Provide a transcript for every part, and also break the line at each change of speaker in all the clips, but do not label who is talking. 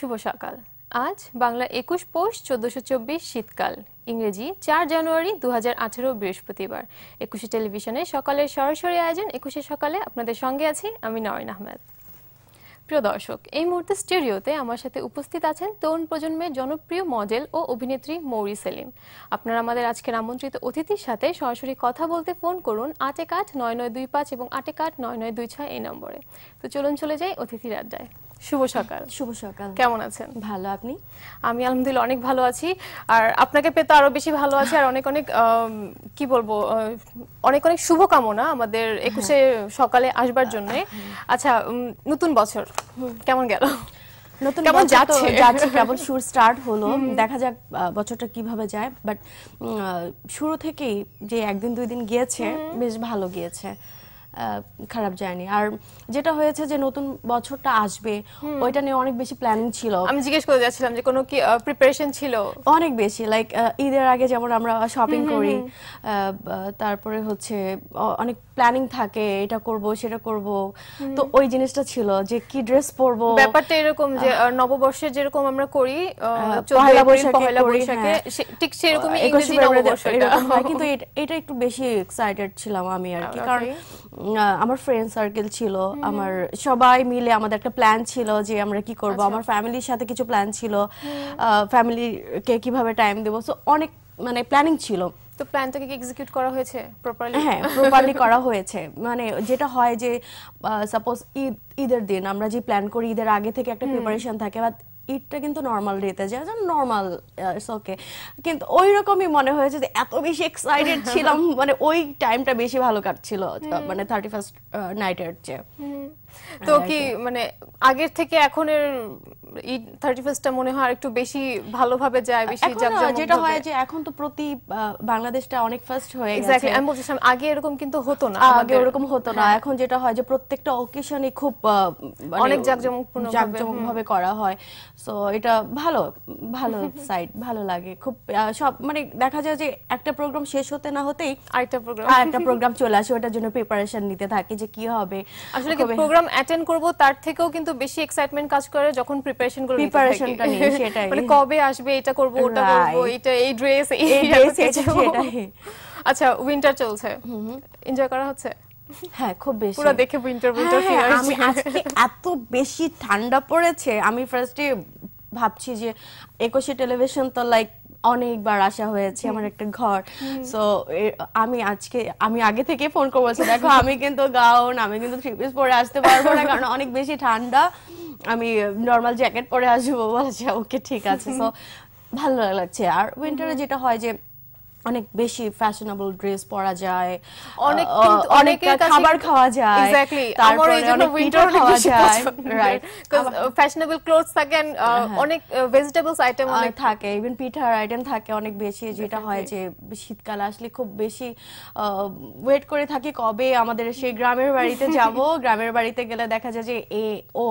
শুভ সকাল আজ বাংলা একুশ পৌষ চোদ্দশো চব্বিশ শীতকাল ইংরেজি চার জানুয়ারি দু আঠেরো বৃহস্পতিবার একুশে টেলিভিশনে সকালের সরাসরি আয়োজন একুশে সকালে আপনাদের সঙ্গে আছি আমি নয়ন আহমেদ প্রিয় দর্শক এই মুহূর্তে স্টুডিওতে আমার সাথে উপস্থিত আছেন তরুণ প্রজন্মের জনপ্রিয় মডেল ও অভিনেত্রী মৌরি সেলিম আপনারা আমাদের আজকের আমন্ত্রিত অতিথির সাথে সরাসরি কথা বলতে ফোন করুন আট এক আট নয় নয় দুই পাঁচ এবং আট এক আট নয় নয় দুই ছয় এই নম্বরে তো চলুন চলে যাই অতিথির আড্ডায় শুভ সকাল শুভ সকাল কেমন আছেন ভালো আপনি আমি আলহামদুলিল্লাহ অনেক ভালো আছি আর আপনাকে পেতে আরো বেশি ভালো আছি আর অনেক অনেক কি বলবো অনেক অনেক শুভকামনা আমাদের একুশে সকালে আসবার জন্য আচ্ছা নতুন বছর কেমন গেল নতুন কেমন যাচ্ছে যাচ্ছে কেবল সুর স্টার্ট
হলো দেখা যাক বছরটা কিভাবে যায় বাট শুরু থেকেই যে একদিন দুই দিন গিয়েছে বেশ ভালো গিয়েছে খারাপ যায়নি আর যেটা হয়েছে যে নতুন বছরটা আসবে ওইটা নিয়ে অনেক বেশি প্ল্যানিং ছিল আমি জিজ্ঞেস করতে যাচ্ছিলাম যে কোনো কি প্রিপারেশন ছিল অনেক বেশি লাইক ঈদের আগে যেমন আমরা শপিং করি তারপরে হচ্ছে অনেক প্ল্যানিং থাকে এটা করব সেটা করব তো ওই জিনিসটা ছিল যে কি ড্রেস পরব ব্যাপারটা এরকম যে নববর্ষে যেরকম আমরা করি
পয়লা বৈশাখে পয়লা বৈশাখে হ্যাঁ। ঠিক সেরকমই ইংরেজি নববর্ষ কিন্তু
এটা একটু বেশি এক্সাইটেড ছিলাম আমি আর কি কারণ আমার ফ্রেন্ড সার্কেল ছিল আমার সবাই মিলে আমাদের একটা প্ল্যান ছিল যে আমরা কি করব আচ্ছা। আমার ফ্যামিলির সাথে কিছু প্ল্যান ছিল ফ্যামিলিকে কিভাবে টাইম দেব সো অনেক মানে প্ল্যানিং ছিল
তো প্ল্যানটাকে কি এক্সিকিউট করা হয়েছে প্রপারলি হ্যাঁ প্রপারলি করা
হয়েছে মানে যেটা হয় যে সাপোজ ঈদ ঈদের দিন আমরা যে প্ল্যান করি ঈদের আগে থেকে একটা প্রিপারেশন থাকে বা ইটটা কিন্তু নর্মাল ডেতে যায় যেন নর্মাল ইটস ওকে কিন্তু ওই রকমই মনে হয়েছে যে এত বেশি এক্সাইটেড ছিলাম মানে ওই টাইমটা বেশি ভালো কাটছিল মানে থার্টি ফার্স্ট নাইটের চেয়ে তো হ্যাঁ, কি
মানে আগের থেকে এখন এর থার্টি ফার্স্টটা মনে হয় একটু বেশি ভালোভাবে যায় বেশি যেটা হয় যে
এখন তো প্রতি বাংলাদেশটা অনেক ফার্স্ট হয়ে গেছে আমি বলছিলাম
আগে এরকম কিন্তু হতো না আগে এরকম হতো না হ্যাঁ। এখন যেটা হয় যে
প্রত্যেকটা অকেশনই খুব মানে অনেক জাঁকজমকপূর্ণ ভাবে করা হয় সো এটা ভালো ভালো সাইড ভালো লাগে খুব সব মানে দেখা যায় যে একটা প্রোগ্রাম শেষ হতে না হতেই আরেকটা
প্রোগ্রাম আরেকটা প্রোগ্রাম
চলে আসে ওটার জন্য প্রিপারেশন নিতে থাকে যে কি হবে
আসলে প্রোগ্রাম অ্যাটেন্ড করব তার থেকেও কিন্তু বেশি এক্সাইটমেন্ট কাজ করে যখন প্রিপারেশন গুলো প্রিপারেশনটা নিয়ে সেটাই মানে কবে আসবে এটা করব ওটা করব এটা এই ড্রেস এই ড্রেস সেটাই আচ্ছা উইন্টার চলছে এনজয় করা হচ্ছে
হ্যাঁ খুব বেশি পুরো দেখে উইন্টার উইন্টার ফিল আমি আজকে এত বেশি ঠান্ডা পড়েছে আমি ফার্স্টে ভাবছি যে একুশে টেলিভিশন তো লাইক অনেকবার আসা হয়েছে আমার একটা ঘর সো আমি আজকে আমি আগে থেকে ফোন করবো দেখো আমি কিন্তু গাউন আমি কিন্তু থ্রি পিস পরে আসতে পারবো না কারণ অনেক বেশি ঠান্ডা আমি নর্মাল জ্যাকেট পরে আসবো বলছে ওকে ঠিক আছে সো ভালো লাগছে আর উইন্টারে যেটা হয় যে অনেক বেশি ফ্যাশনেবল ড্রেস পরা যায় অনেক কিন্তু অনেক খাবার খাওয়া যায় এক্স্যাক্টলি তারপরে এই জন্য উইন্টার খাওয়া যায় রাইট
কজ ফ্যাশনেবল ক্লোথস থাকে uh, হ্যাঁ, হ্যাঁ। অনেক
ভেজিটেবলস uh, আইটেম অনেক থাকে ইভেন পিঠার আইটেম থাকে অনেক বেশি যেটা হয় যে শীতকাল আসলে খুব বেশি ওয়েট করে থাকি কবে আমাদের সেই গ্রামের বাড়িতে যাব গ্রামের বাড়িতে গেলে দেখা যায় যে এ ও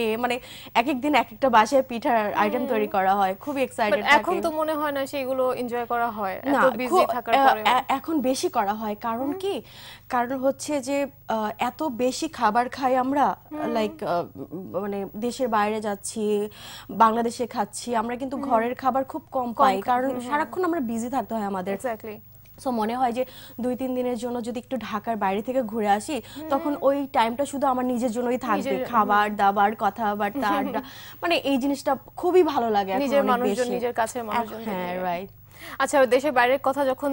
এ মানে এক এক দিন এক একটা বাসায় পিঠার আইটেম তৈরি করা হয় খুব এক্সাইটেড এখন তো
মনে হয় না সেগুলো এনজয় করা হয় না
এখন বেশি করা হয় কারণ কি কারণ হচ্ছে যে এত বেশি খাবার খাই আমরা লাইক মানে দেশের বাইরে যাচ্ছি বাংলাদেশে খাচ্ছি আমরা কিন্তু ঘরের খাবার খুব কম পাই কারণ সারাক্ষণ আমরা বিজি থাকতে হয় আমাদের সো মনে হয় যে দুই তিন দিনের জন্য যদি একটু ঢাকার বাইরে থেকে ঘুরে আসি তখন ওই টাইমটা শুধু আমার নিজের জন্যই থাকবে খাবার দাবার কথাবার্তা আড্ডা মানে এই জিনিসটা খুবই ভালো লাগে নিজের মানুষজন নিজের কাছে
মানুষজন হ্যাঁ
রাইট আচ্ছা
দেশের বাইরের কথা যখন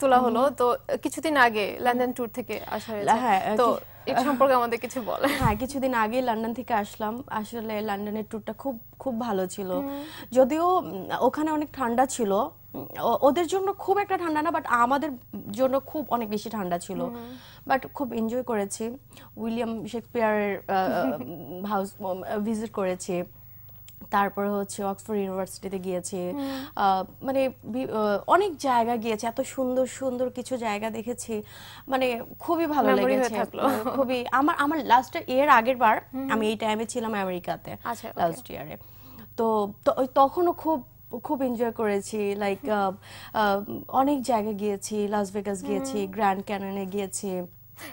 তোলা হলো তো কিছুদিন আগে লন্ডন ট্যুর থেকে আসা হয়েছে হ্যাঁ, তো সম্পর্কে
আমাদের কিছু বলে হ্যাঁ কিছুদিন আগে লন্ডন থেকে আসলাম আসলে লন্ডনের ট্যুরটা খুব খুব ভালো ছিল যদিও ওখানে অনেক ঠান্ডা ছিল ওদের জন্য খুব একটা ঠান্ডা না বাট আমাদের জন্য খুব অনেক বেশি ঠান্ডা ছিল বাট খুব এনজয় করেছি উইলিয়াম শেক্সপিয়ারের হাউস ভিজিট করেছি তারপরে হচ্ছে অক্সফোর্ড ইউনিভার্সিটিতে গিয়েছি মানে অনেক জায়গা গিয়েছি এত সুন্দর সুন্দর কিছু জায়গা দেখেছি মানে খুবই ভালো লেগেছে হ্যাঁ, খুবই আমার আমার লাস্ট এর আগের বার আমি এই টাইমে ছিলাম আমেরিকাতে লাস্ট আচ্ছা, ইয়ারে তো তখনও খুব খুব এনজয় করেছি লাইক অনেক জায়গা গিয়েছি লাস ভেগাস গিয়েছি গ্র্যান্ড ক্যানে গিয়েছি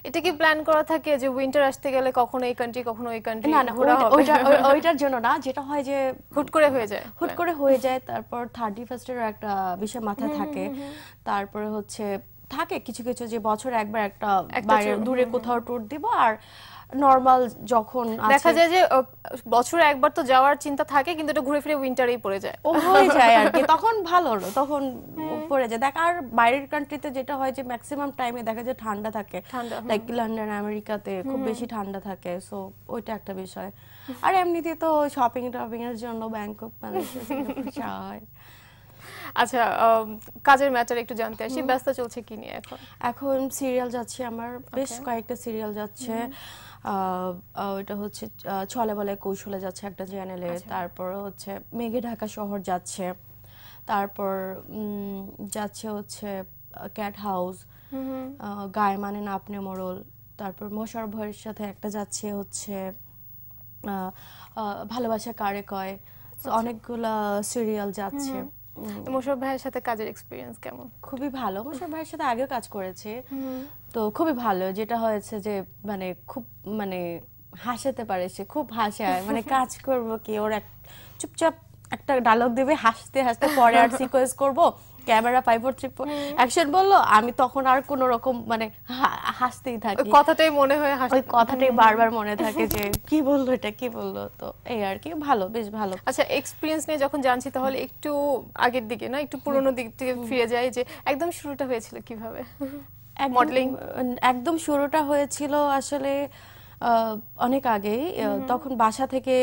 এটা কি প্ল্যান করা থাকে যে উইন্টার আসতে গেলে কখনো এই কান্ট্রি কখনো ওই কান্ট্রি না না ওইটা ওইটার জন্য না যেটা হয় যে
হুট করে হয়ে যায় হুট করে হয়ে যায় তারপর থার্টি এর একটা বিষয় মাথায় থাকে তারপরে হচ্ছে থাকে কিছু কিছু যে বছর একবার একটা দূরে কোথাও ট্যুর দিব আর
নর্মাল যখন দেখা যায় যে বছরে একবার তো যাওয়ার চিন্তা থাকে কিন্তু এটা ঘুরে ফিরে উইন্টারেই পড়ে যায় ও হয়ে যায় আর কি তখন ভালো হলো তখন পড়ে যায় দেখ আর বাইরের
কান্ট্রিতে যেটা হয় যে ম্যাক্সিমাম টাইমে দেখা যায় ঠান্ডা থাকে লাইক লন্ডন আমেরিকাতে খুব বেশি ঠান্ডা থাকে সো ওইটা একটা বিষয় আর এমনিতে তো শপিং টপিং এর জন্য ব্যাংকক মানে হয় আচ্ছা কাজের ম্যাটার একটু জানতে আসি ব্যস্ত চলছে কি নিয়ে এখন এখন সিরিয়াল যাচ্ছে আমার বেশ কয়েকটা সিরিয়াল যাচ্ছে ওইটা হচ্ছে ছলে বলে কৌশলে যাচ্ছে একটা চ্যানেলে তারপর হচ্ছে মেঘে ঢাকা শহর যাচ্ছে তারপর যাচ্ছে হচ্ছে ক্যাট হাউস গায়ে মানে না আপনি মোরল তারপর মশার ভয়ের সাথে একটা যাচ্ছে হচ্ছে ভালোবাসা কারে কয় আচ্ছা। অনেকগুলা সিরিয়াল যাচ্ছে মোশারফ ভাইয়ের সাথে কাজের এক্সপিরিয়েন্স কেমন খুবই ভালো মোশারফ ভাইয়ের সাথে আগেও কাজ করেছি তো খুবই ভালো যেটা হয়েছে যে মানে খুব মানে হাসাতে পারে সে খুব হাসে মানে কাজ করব কি ওর চুপচাপ একটা ডায়লগ দেবে হাসতে হাসতে পরে আর সিকোয়েন্স করব camera five four three action বললো আমি তখন আর কোন রকম মানে হাসতেই থাকি কথাটাই
মনে হয় হাসি কথাটাই
বারবার মনে থাকে যে কি বললো এটা কি বললো তো
এই আর কি ভালো বেশ ভালো আচ্ছা এক্সপিরিয়েন্স নিয়ে যখন জানছি তাহলে একটু আগের দিকে না একটু পুরনো দিক থেকে ফিরে যাই যে একদম শুরুটা হয়েছিল কিভাবে মডেলিং
একদম শুরুটা হয়েছিল আসলে অনেক আগেই তখন বাসা থেকে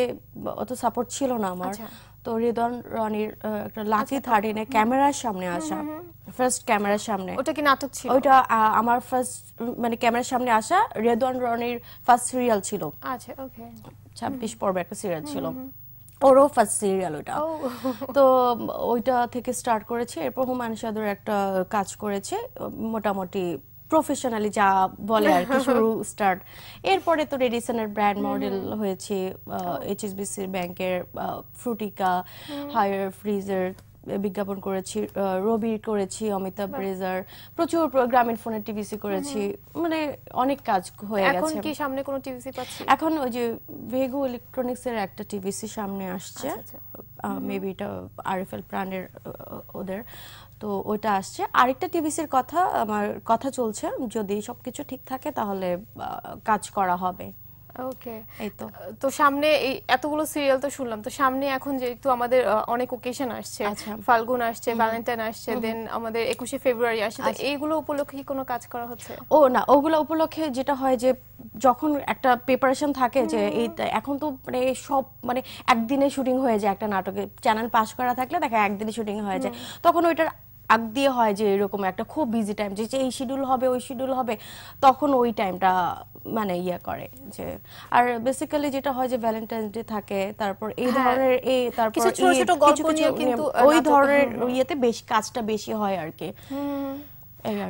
অত সাপোর্ট ছিল না আমার আচ্ছা। তো রিদন রনির একটা লাকি আচ্ছা, থার্টিনে ক্যামেরার সামনে আসা ফার্স্ট ক্যামেরার সামনে ওটা কি নাটক ছিল ওটা আমার ফার্স্ট মানে ক্যামেরার সামনে আসা রেদন রনির ফার্স্ট সিরিয়াল ছিল আচ্ছা ওকে 26 পর্বে একটা সিরিয়াল ছিল ওরও ফার্স্ট সিরিয়াল ওটা তো ওইটা থেকে স্টার্ট করেছি এরপর হুমায়ুন সাদর একটা কাজ করেছে মোটামুটি প্রফেশনালি যা বলে আর কি শুরু স্টার্ট এরপরে তো রেডিসনের ব্র্যান্ড মডেল হয়েছে এইচএসবিসি ব্যাংকের ফ্রুটিকা হায়ার ফ্রিজার বিজ্ঞাপন করেছি রবির করেছি অমিতাভ ব্রেজার প্রচুর গ্রামীণ ফোনের টিভিসি করেছি মানে অনেক কাজ হয়ে গেছে এখন কি
সামনে কোনো টিভিসি পাচ্ছি এখন
ওই যে ভেগো ইলেকট্রনিক্স এর একটা টিভিসি সামনে আসছে আচ্ছা, আচ্ছা। মেবি এটা আরএফএল প্রাণের ওদের তো ওইটা আসছে আরেকটা টিভিসির কথা আমার কথা চলছে যদি সব কিছু ঠিক থাকে তাহলে কাজ করা হবে ওকে এই তো
তো সামনে এতগুলো সিরিয়াল তো শুনলাম তো সামনে এখন যেহেতু আমাদের অনেক ওকেশন আসছে ফাল্গুন আচ্ছা। আসছে ভ্যালেন্টাইন আসছে দেন আমাদের একুশে ফেব্রুয়ারি আসছে আচ্ছা। এইগুলো উপলক্ষে কোনো কাজ করা হচ্ছে
ও না ওগুলো উপলক্ষে যেটা হয় যে যখন একটা প্রিপারেশন থাকে যে এই এখন তো মানে সব মানে একদিনে শুটিং হয়ে যায় একটা নাটকে চ্যানেল পাস করা থাকলে দেখা একদিনে শুটিং হয়ে যায় তখন ওইটার আগ দিয়ে হয় যে এরকম একটা খুব বিজি টাইম যে এই শিডিউল হবে ওই শিডিউল হবে তখন ওই টাইমটা মানে ইয়া করে যে আর বেসিক্যালি যেটা হয় যে ভ্যালেন্টাইন্স ডে থাকে তারপর এই হ্যাঁ, ধরনের এই তারপর কিছু ছোট ইয়ে, ছোট গল্প নিয়ে কিন্তু ওই ধরনের ইয়েতে বেশি কাজটা বেশি হয় আর কি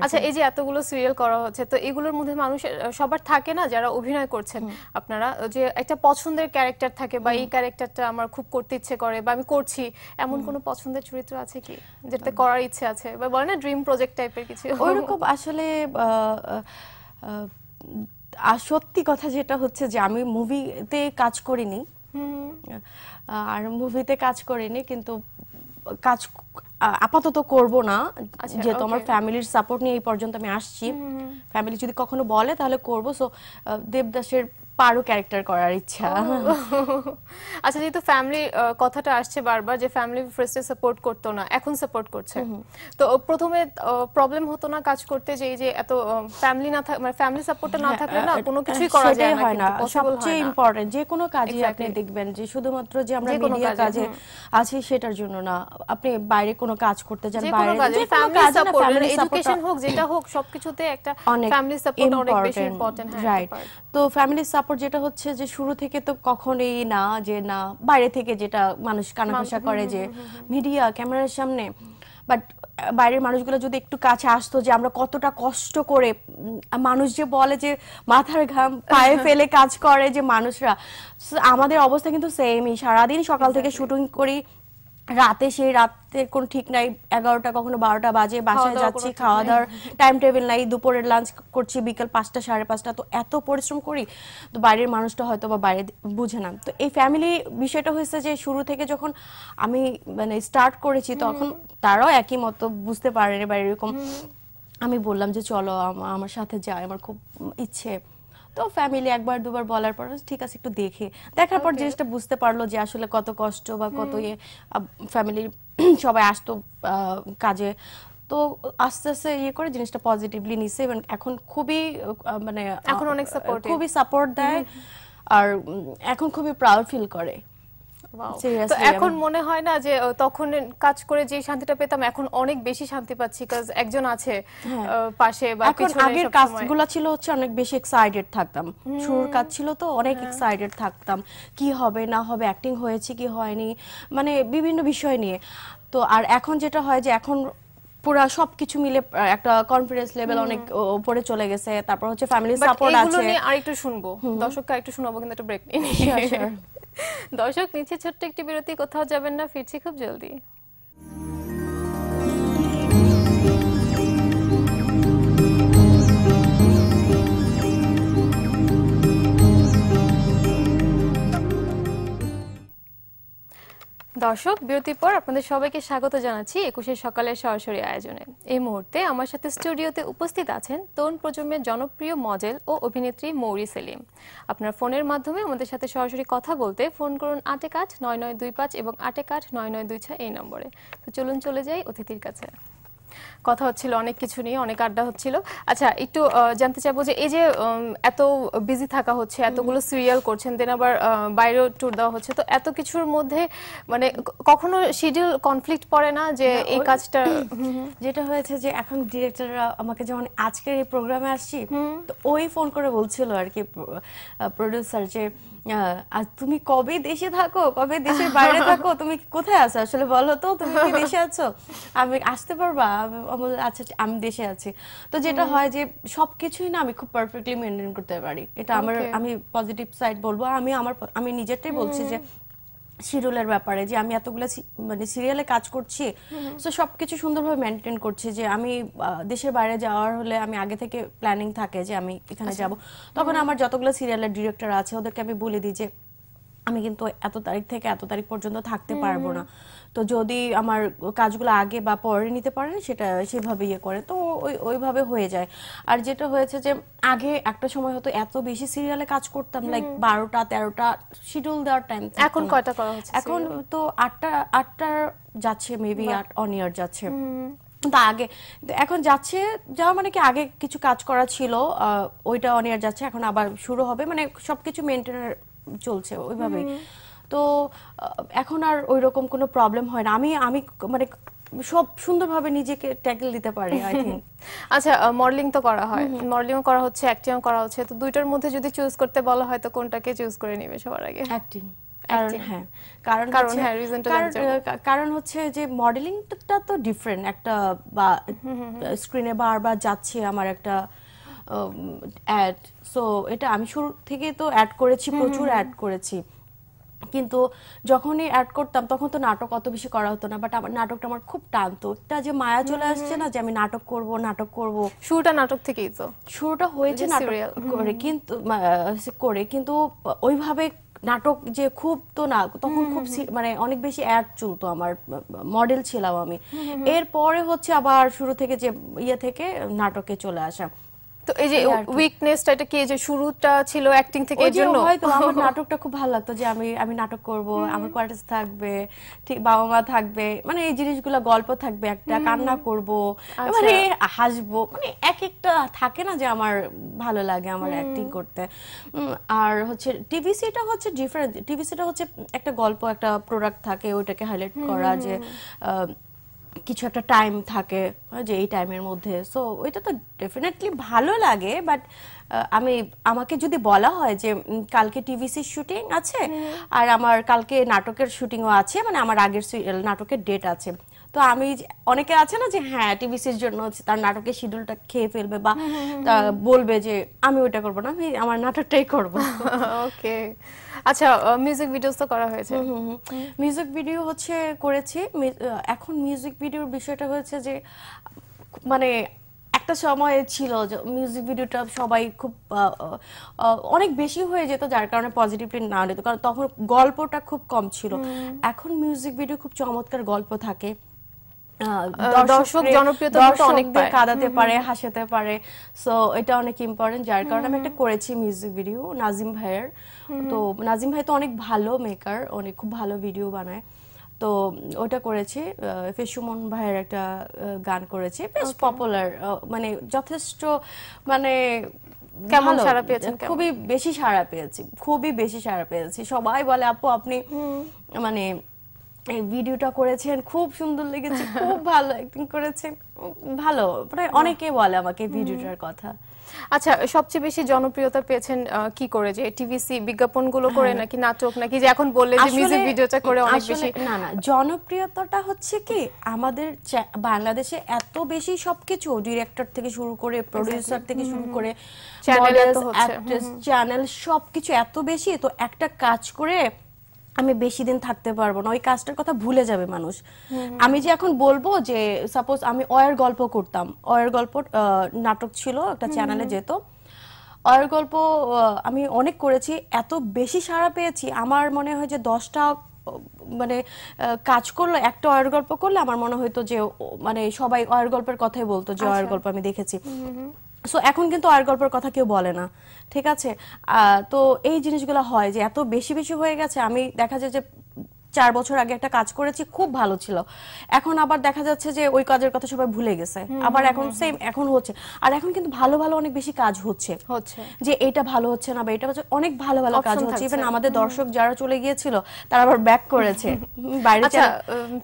আচ্ছা এই যে এতগুলো সিরিয়াল করা হচ্ছে তো এগুলোর মধ্যে মানুষ সবার থাকে না যারা অভিনয় করছেন আপনারা যে একটা পছন্দের ক্যারেক্টার থাকে বা এই ক্যারেক্টারটা আমার খুব করতে ইচ্ছে করে বা আমি করছি এমন কোনো পছন্দের চরিত্র আছে কি যেটাতে করার ইচ্ছে আছে বা বলে না ড্রিম প্রজেক্ট টাইপের কিছু ওইরকম
আসলে সত্যি কথা যেটা হচ্ছে যে আমি মুভিতে কাজ করিনি আর মুভিতে কাজ করিনি কিন্তু কাজ আপাতত করব না আচ্ছা, যেহেতু আমার ফ্যামিলির সাপোর্ট নিয়ে এই পর্যন্ত আমি আসছি ফ্যামিলি যদি কখনো বলে তাহলে করব সো দেবদাসের পারো ক্যারেক্টার করার ইচ্ছা
আচ্ছা যেহেতু ফ্যামিলি কথাটা আসছে বারবার যে ফ্যামিলি ফার্স্টে সাপোর্ট করতো না এখন সাপোর্ট করছে তো প্রথমে প্রবলেম হতো না কাজ করতে যে যে এত ফ্যামিলি না থাকে মানে ফ্যামিলি সাপোর্টটা না হ্যাঁ, থাকলে না কোনো কিছুই করা যায় না হয় না সবচেয়ে
ইম্পর্টেন্ট যে কোনো কাজই আপনি দেখবেন যে শুধুমাত্র যে আমরা মিডিয়া কাজে আছি সেটার জন্য না আপনি বাইরে কোনো কাজ করতে যান বাইরে যে কোনো কাজ ফ্যামিলি এডুকেশন হোক যেটা হোক সবকিছুতে একটা ফ্যামিলি সাপোর্ট অনেক বেশি ইম্পর্টেন্ট হ্যাঁ, রাইট তো ফ্যামিলি সাপোর্ট তারপর যেটা হচ্ছে যে শুরু থেকে তো কখনোই না যে না বাইরে থেকে যেটা মানুষ কানাঘাসা করে যে মিডিয়া ক্যামেরার সামনে বাট বাইরের মানুষগুলো যদি একটু কাছে আসতো যে আমরা কতটা কষ্ট করে মানুষ যে বলে যে মাথার ঘাম পায়ে ফেলে কাজ করে যে মানুষরা আমাদের অবস্থা কিন্তু সেমই সারাদিন সকাল থেকে শুটিং করি রাতে সেই রাতে কোন ঠিক নাই এগারোটা কখনো বারোটা বাজে বাসায় যাচ্ছি খাওয়া দাওয়ার টাইম টেবিল নাই দুপুরের লাঞ্চ করছি বিকেল পাঁচটা সাড়ে পাঁচটা তো এত পরিশ্রম করি তো বাইরের মানুষটা হয়তো বা বাইরে বুঝে না তো এই ফ্যামিলি বিষয়টা হয়েছে যে শুরু থেকে যখন আমি মানে স্টার্ট করেছি তখন তারাও একই মতো বুঝতে পারে বা এরকম আমি বললাম যে চলো আমার সাথে যাই আমার খুব ইচ্ছে তো ফ্যামিলি একবার দুবার বলার পর ঠিক আছে একটু দেখে দেখার পর জিনিসটা বুঝতে পারলো যে আসলে কত কষ্ট বা কত ইয়ে ফ্যামিলির সবাই আসতো কাজে তো আস্তে আস্তে ইয়ে করে জিনিসটা পজিটিভলি নিছে এবং এখন খুবই মানে এখন অনেক সাপোর্ট খুবই সাপোর্ট দেয় আর এখন খুবই প্রাউড ফিল করে
এখন মনে হয় না যে তখন কাজ করে যে শান্তিটা পেতাম এখন অনেক বেশি শান্তি পাচ্ছি কাজ একজন আছে হ্যাঁ। পাশে বা পিছনে আগের কাজগুলো
ছিল হচ্ছে অনেক বেশি এক্সাইটেড থাকতাম শুরুর কাজ ছিল তো অনেক এক্সাইটেড হ্যাঁ। থাকতাম কি হবে না হবে অ্যাক্টিং হয়েছে কি হয়নি মানে বিভিন্ন বিষয় নিয়ে তো আর এখন যেটা হয় যে এখন পুরা সবকিছু মিলে একটা কনফিডেন্স লেভেল অনেক উপরে চলে গেছে তারপর হচ্ছে ফ্যামিলি সাপোর্ট আছে এগুলো নিয়ে
আরেকটু শুনবো দর্শককে আরেকটু শুনাবো কিন্তু একটা ব্রেক নিই দর্শক নিচে ছোট্ট একটি বিরতি কোথাও যাবেন না ফিরছি খুব জলদি দর্শক বিরতির পর আপনাদের সবাইকে স্বাগত জানাচ্ছি একুশে সকালের সরাসরি আয়োজনে এই মুহূর্তে আমার সাথে স্টুডিওতে উপস্থিত আছেন তরুণ প্রজন্মের জনপ্রিয় মডেল ও অভিনেত্রী মৌরি সেলিম আপনার ফোনের মাধ্যমে আমাদের সাথে সরাসরি কথা বলতে ফোন করুন আটে কাঠ আট নয় নয় দুই পাঁচ এবং আট এক আট নয় নয় দুই ছয় এই নম্বরে তো চলুন চলে যাই অতিথির কাছে কথা হচ্ছিল অনেক কিছু নিয়ে অনেক আড্ডা হচ্ছিল আচ্ছা একটু জানতে চাইবো যে এই যে এত বিজি থাকা হচ্ছে এতগুলো সিরিয়াল করছেন দেন আবার বাইরেও ট্যুর দেওয়া হচ্ছে তো এত কিছুর মধ্যে মানে কখনো শিডিউল কনফ্লিক্ট পড়ে না যে এই কাজটা যেটা হয়েছে যে এখন ডিরেক্টররা
আমাকে যখন আজকের এই প্রোগ্রামে আসছি তো ওই ফোন করে বলছিল আর কি প্রডিউসার যে আর তুমি কবে দেশে থাকো কবে দেশের বাইরে থাকো তুমি কোথায় আছো আসলে বলো তো তুমি কি দেশে আছো আমি আসতে পারবা আচ্ছা, আচ্ছা আমি দেশে আছি তো যেটা হয় যে সবকিছুই না আমি খুব পারফেক্টলি মেনটেন করতে পারি এটা আমার আমি পজিটিভ সাইড বলবো আমি আমার আমি নিজেরটাই বলছি যে সিরিয়ালের ব্যাপারে যে আমি এতগুলো মানে সিরিয়ালে কাজ করছি তো সবকিছু সুন্দরভাবে মেনটেন করছি যে আমি দেশের বাইরে যাওয়ার হলে আমি আগে থেকে প্ল্যানিং থাকে যে আমি এখানে আচ্ছা। যাব তখন আমার যতগুলো সিরিয়ালের ডিরেক্টর আছে ওদেরকে আমি বলে দিই যে আমি কিন্তু এত তারিখ থেকে এত তারিখ পর্যন্ত থাকতে পারবো না তো যদি আমার কাজগুলো আগে বা পরে নিতে পারেন সেটা সেভাবে ইয়ে করে তো ওই ওইভাবে হয়ে যায় আর যেটা হয়েছে যে আগে একটা সময় হতো এত বেশি সিরিয়ালে কাজ করতাম লাইক বারোটা তেরোটা শিডিউল দেওয়ার টাইম এখন কয়টা করা হচ্ছে এখন তো আটটা আটটা যাচ্ছে মেবি আট অন ইয়ার যাচ্ছে তা আগে এখন যাচ্ছে যাওয়া মানে কি আগে কিছু কাজ করা ছিল ওইটা অনিয়ার যাচ্ছে এখন আবার শুরু হবে মানে সবকিছু মেনটেনের চলছে ওইভাবেই তো এখন আর ওই রকম কোনো
প্রবলেম হয় না আমি আমি মানে সব সুন্দরভাবে নিজেকে ট্যাকেল দিতে পারি আই থিংক আচ্ছা মডেলিং তো করা হয় মডেলিং করা হচ্ছে অ্যাক্টিং করা হচ্ছে তো দুইটার মধ্যে যদি চুজ করতে বলা হয় তো কোনটাকে চুজ করে নেবে সবার আগে অ্যাক্টিং কারণ
কারণ হচ্ছে হ্যাঁ, যে মডেলিংটা তো ডিফারেন্ট একটা বা স্ক্রিনে বারবার যাচ্ছে আমার একটা অ্যাড সো এটা আমি শুরু থেকে তো অ্যাড করেছি প্রচুর অ্যাড করেছি কিন্তু যখনই অ্যাড করতাম তখন তো নাটক অত বেশি করা হতো না বাট আমার নাটকটা আমার খুব টানতো একটা যে মায়া চলে আসছে না যে আমি নাটক করব নাটক করব শুরুটা নাটক থেকেই তো শুরুটা হয়েছে নাটক করে কিন্তু করে কিন্তু ওইভাবে নাটক যে খুব তো না তখন খুব মানে অনেক বেশি অ্যাড চলতো আমার মডেল ছিলাম আমি এরপরে হচ্ছে আবার শুরু থেকে যে ইয়ে থেকে নাটকে চলে আসা তো এই যে
উইকনেসটা এটা কি যে শুরুটা ছিল অ্যাক্টিং থেকে এর জন্য হয়তো আমার
নাটকটা খুব ভালো লাগতো যে আমি আমি নাটক করব আমার কোয়ার্টার্স থাকবে ঠিক বাবা মা থাকবে মানে এই জিনিসগুলো গল্প থাকবে একটা কান্না করব আচ্ছা। মানে হাসবো মানে এক একটা থাকে না যে আমার ভালো লাগে আমার অ্যাক্টিং করতে আর হচ্ছে টিভি সিটা হচ্ছে ডিফারেন্ট টিভি সিটা হচ্ছে একটা গল্প একটা প্রোডাক্ট থাকে ওইটাকে হাইলাইট করা যে কিছু একটা টাইম থাকে হ্যাঁ, যে এই টাইমের মধ্যে সো ওইটা তো ডেফিনেটলি ভালো লাগে বাট আমি আমাকে যদি বলা হয় যে কালকে টিভিসি শুটিং আছে আর আমার কালকে নাটকের শুটিংও আছে মানে আমার আগের নাটকের ডেট আছে তো আমি অনেকে আছে না যে হ্যাঁ টিভিসির জন্য তার নাটকের শিডিউলটা খেয়ে ফেলবে বা বলবে যে আমি ওটা করব না আমি আমার নাটকটাই করব ওকে আচ্ছা মিউজিক ভিডিওস তো করা হয়েছে মিউজিক ভিডিও হচ্ছে করেছি এখন মিউজিক ভিডিওর বিষয়টা হয়েছে যে মানে একটা সময় ছিল মিউজিক ভিডিওটা সবাই খুব অনেক বেশি হয়ে যেত যার কারণে পজিটিভলি না নিত কারণ তখন গল্পটা খুব কম ছিল এখন মিউজিক ভিডিও খুব চমৎকার গল্প থাকে দর্শক জনপ্রিয়তা অনেক কাঁদাতে পারে হাসাতে পারে সো এটা অনেক ইম্পর্টেন্ট যার কারণে আমি একটা করেছি মিউজিক ভিডিও নাজিম ভাইয়ের তো নাজিম ভাই তো অনেক ভালো মেকার অনেক খুব ভালো ভিডিও বানায় তো ওটা করেছি ফেসুমন ভাইয়ের একটা গান করেছি বেশ পপুলার মানে যথেষ্ট মানে
কেমন সারা পেয়েছেন খুবই
বেশি সারা পেয়েছি খুবই বেশি সারা পেয়েছি সবাই বলে আপু আপনি মানে এই
ভিডিওটা করেছেন খুব সুন্দর লেগেছে খুব ভালো অ্যাক্টিং করেছেন ভালো প্রায় অনেকে বলে
আমাকে ভিডিওটার কথা
আচ্ছা সবচেয়ে বেশি জনপ্রিয়তা পেয়েছেন কি করে যে টিভিসি বিজ্ঞাপনগুলো করে হ্যাঁ। নাকি নাটক নাকি যে এখন বললে যে মিউজিক ভিডিওটা করে অনেক বেশি না না
জনপ্রিয়তাটা হচ্ছে কি আমাদের বাংলাদেশে এত বেশি সবকিছু ডিরেক্টর থেকে শুরু করে প্রোডিউসার থেকে শুরু করে চ্যানেল চ্যানেল সবকিছু এত বেশি তো একটা কাজ করে আমি বেশি দিন থাকতে পারবো না ওই কাজটার কথা ভুলে যাবে মানুষ আমি যে এখন বলবো যে সাপোজ আমি অয়ের গল্প করতাম অয়ের গল্প নাটক ছিল একটা চ্যানেলে যেত অয়ের গল্প আমি অনেক করেছি এত বেশি সাড়া পেয়েছি আমার মনে হয় যে দশটা মানে কাজ করলো একটা অয়ের গল্প করলে আমার মনে হয়তো যে মানে সবাই অয়ের গল্পের কথাই বলতো যে অয়ের আচ্ছা। গল্প আমি দেখেছি সো এখন কিন্তু আর গল্পের কথা কেউ বলে না ঠিক আছে তো এই জিনিসগুলো হয় যে এত বেশি বেশি হয়ে গেছে আমি দেখা যায় যে চার বছর আগে একটা কাজ করেছি খুব ভালো ছিল এখন আবার দেখা যাচ্ছে যে ওই কাজের কথা সবাই ভুলে গেছে আবার এখন সেম এখন হচ্ছে আর এখন কিন্তু ভালো ভালো অনেক বেশি কাজ হচ্ছে হচ্ছে যে এটা ভালো হচ্ছে না বা এটা হচ্ছে অনেক ভালো ভালো কাজ হচ্ছে ইভেন আমাদের দর্শক যারা চলে গিয়েছিল তারা আবার ব্যাক করেছে বাইরে আচ্ছা,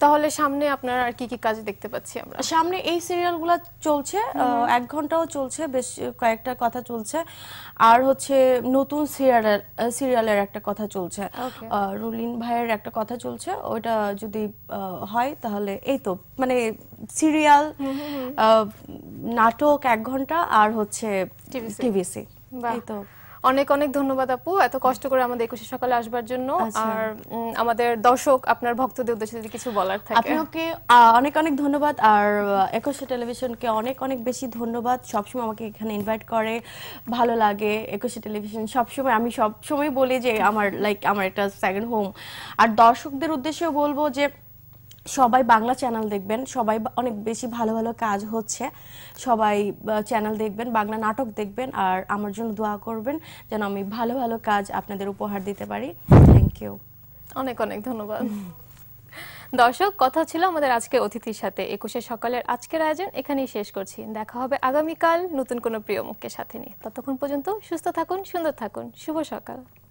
তাহলে সামনে আপনারা আর কি কি কাজ দেখতে পাচ্ছি আমরা সামনে এই সিরিয়ালগুলো চলছে এক
ঘন্টাও চলছে বেশ কয়েকটা কথা চলছে আর হচ্ছে নতুন সিরিয়ালের সিরিয়ালের একটা কথা চলছে রুলিন ভাইয়ের একটা কথা চলছে ওটা যদি হয় তাহলে এই তো মানে সিরিয়াল নাটক এক ঘন্টা আর হচ্ছে টিভিসি
এই তো অনেক অনেক ধন্যবাদ আপু এত কষ্ট করে আমাদের একুশে সকালে আসবার জন্য আচ্ছা। আর আমাদের দর্শক আপনার ভক্তদের উদ্দেশ্যে যদি কিছু বলার থাকে আপনাকে
অনেক অনেক ধন্যবাদ আর একুশে টেলিভিশনকে অনেক অনেক বেশি ধন্যবাদ সবসময় আমাকে এখানে ইনভাইট করে ভালো লাগে একুশে টেলিভিশন সবসময় আমি সবসময় বলি যে আমার লাইক আমার একটা সেকেন্ড হোম আর দর্শকদের উদ্দেশ্যেও বলবো যে সবাই বাংলা চ্যানেল দেখবেন সবাই অনেক বেশি ভালো ভালো কাজ হচ্ছে সবাই চ্যানেল দেখবেন বাংলা নাটক দেখবেন আর আমার জন্য দোয়া করবেন যেন আমি ভালো ভালো কাজ
আপনাদের উপহার দিতে পারি থ্যাংক ইউ অনেক অনেক ধন্যবাদ দর্শক কথা ছিল আমাদের আজকে অতিথির সাথে একুশে সকালের আজকের আয়োজন এখানেই শেষ করছি দেখা হবে আগামীকাল নতুন কোনো প্রিয় মুখকে সাথে নিয়ে ততক্ষণ পর্যন্ত সুস্থ থাকুন সুন্দর থাকুন শুভ সকাল